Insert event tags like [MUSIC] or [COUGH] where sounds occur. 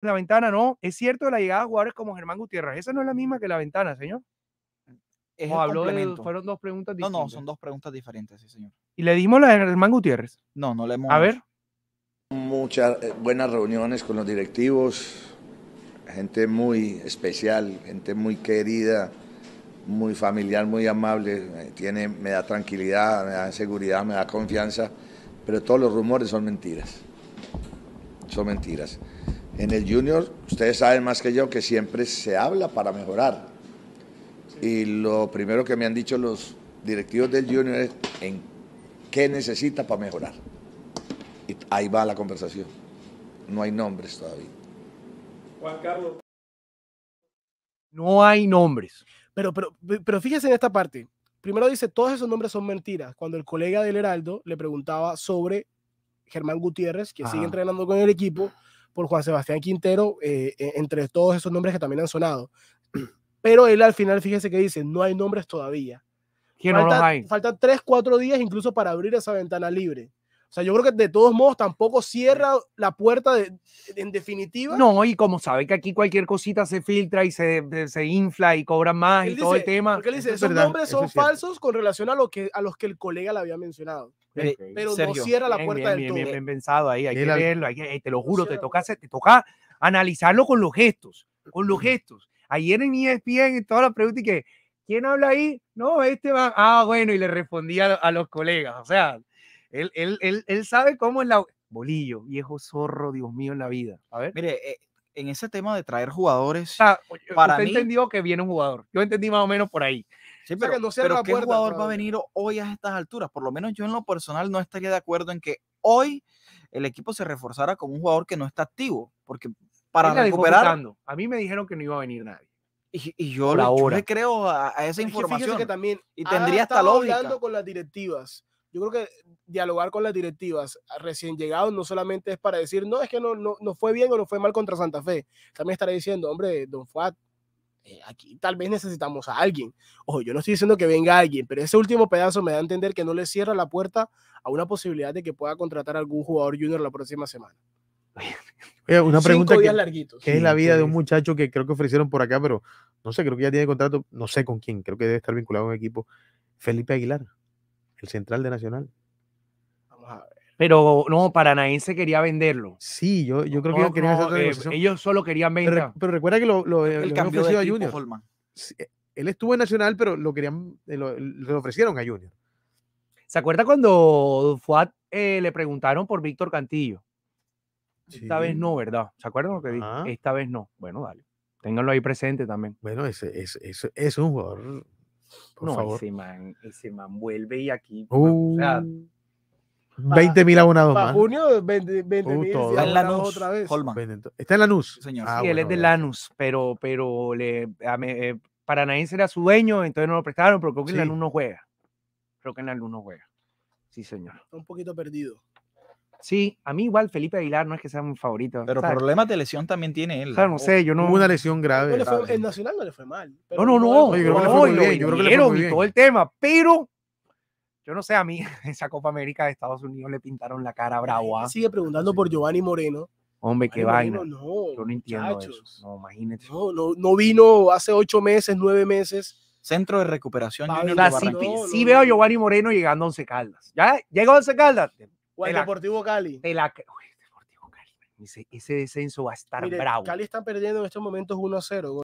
la ventana, no. Es cierto la llegada de jugadores como Germán Gutiérrez. Esa no es la misma que la ventana, señor. habló de, fueron dos preguntas diferentes. No, no, son dos preguntas diferentes, sí, señor. ¿Y le dimos la de Germán Gutiérrez? No, no le hemos. A ver. Muchas eh, buenas reuniones con los directivos, gente muy especial, gente muy querida, muy familiar, muy amable. Eh, tiene, me da tranquilidad, me da seguridad, me da confianza, pero todos los rumores son mentiras. Son mentiras. En el junior, ustedes saben más que yo que siempre se habla para mejorar. Y lo primero que me han dicho los directivos del junior es en qué necesita para mejorar. Y ahí va la conversación. No hay nombres todavía. Juan Carlos. No hay nombres. Pero, pero, pero fíjese en esta parte. Primero dice, todos esos nombres son mentiras. Cuando el colega del Heraldo le preguntaba sobre Germán Gutiérrez, que sigue entrenando con el equipo, por Juan Sebastián Quintero, eh, e, entre todos esos nombres que también han sonado. [CLEARS THROAT] Pero él al final, fíjese que dice, no hay nombres todavía. ¿Quién no los hay? Faltan tres, cuatro días incluso para abrir esa ventana libre. O sea, yo creo que de todos modos tampoco cierra la puerta de, en definitiva. No, y como sabe que aquí cualquier cosita se filtra y se, se infla y cobra más y todo el tema. Porque él dice, esos nombres son falsos con relación a, lo que, a los que el colega le había mencionado pero no cierra la puerta del Bien, pensado ahí, hay que verlo, eh, te lo juro, te toca, te toca analizarlo con los gestos, con los gestos. Ayer en ESPN, en todas las preguntas, que, ¿quién habla ahí? No, este va, ah, bueno, y le respondía a, los colegas, o sea, él, él, él, sabe cómo es la... Bolillo, viejo zorro, Dios mío, en la vida. A ver. Mire, eh, en ese tema de traer jugadores. Ah, eh, para usted entendió que viene un jugador. Yo entendí más o menos por ahí. Sí, pero, ¿qué jugador va a venir hoy a estas alturas? Por lo menos yo en lo personal no estaría de acuerdo en que hoy el equipo se reforzara con un jugador que no está activo, porque para recuperar... A mí me dijeron que no iba a venir nadie. Y, yo, la yo le creo a, esa información. Que, también y tendría hasta lógica. hablando con las directivas. Yo creo que dialogar con las directivas ah, recién llegados no solamente es para decir, no, es que no, no, fue bien o no fue mal contra Santa Fe. También estaré diciendo, hombre, Don Fuat, eh, aquí tal vez necesitamos a alguien. Ojo, yo no estoy diciendo que venga alguien, pero ese último pedazo me da a entender que no le cierra la puerta a una posibilidad de que pueda contratar algún jugador junior la próxima semana. [LAUGHS] Oye, una pregunta Cinco que, es la vida de un muchacho que creo que ofrecieron por acá, pero no sé, creo que ya tiene contrato, no sé con quién, creo que debe estar vinculado a un equipo. Felipe Aguilar, el central de Nacional pero no, Paranaense quería venderlo. Sí, yo, yo creo que ellos eh, solo querían vender. Pero, recuerda que lo, eh, el lo a Junior. Eh, él estuvo en Nacional, pero lo querían, le ofrecieron a Junior. ¿Se acuerda cuando Fuat le preguntaron por Víctor Cantillo? Esta vez no, ¿verdad? ¿Se acuerdan lo que dije? Esta vez no. Bueno, dale. Ténganlo ahí presente también. Bueno, ese, es un jugador. no, Ese, man, vuelve y aquí. o sea, uh. 20 mil abonados más. junio, 20 uh, mil. está en Lanús, Está en Lanús. Sí, ah, él es de Lanús, pero, pero le, a, eh, Paranaense era su dueño, entonces no lo prestaron, pero creo que en Lanús no juega. Creo que en Lanús no juega. Sí, señor. Está un poquito perdido. Sí, a mí igual Felipe Aguilar no es que sea mi favorito. Pero problemas de lesión también tiene él. Claro, no sé, yo no. Hubo una lesión grave. el Nacional no le fue mal. no, no, no. no, no yo creo que le fue muy bien. todo el tema, pero yo no sé, a mí [LAUGHS] esa Copa América de Estados Unidos le pintaron la cara bravo Sigue preguntando por Giovanni Moreno. Hombre, que qué vaina. no, Yo no entiendo eso. No, imagínate. No, no, vino hace ocho meses, nueve meses. Centro de recuperación. si sí, veo a Giovanni Moreno llegando a Once Caldas. ¿Ya? llegó a Once Caldas? el Deportivo Cali. Deportivo Cali. Ese, descenso va a estar bravo. Cali está perdiendo en estos momentos 1 a 0.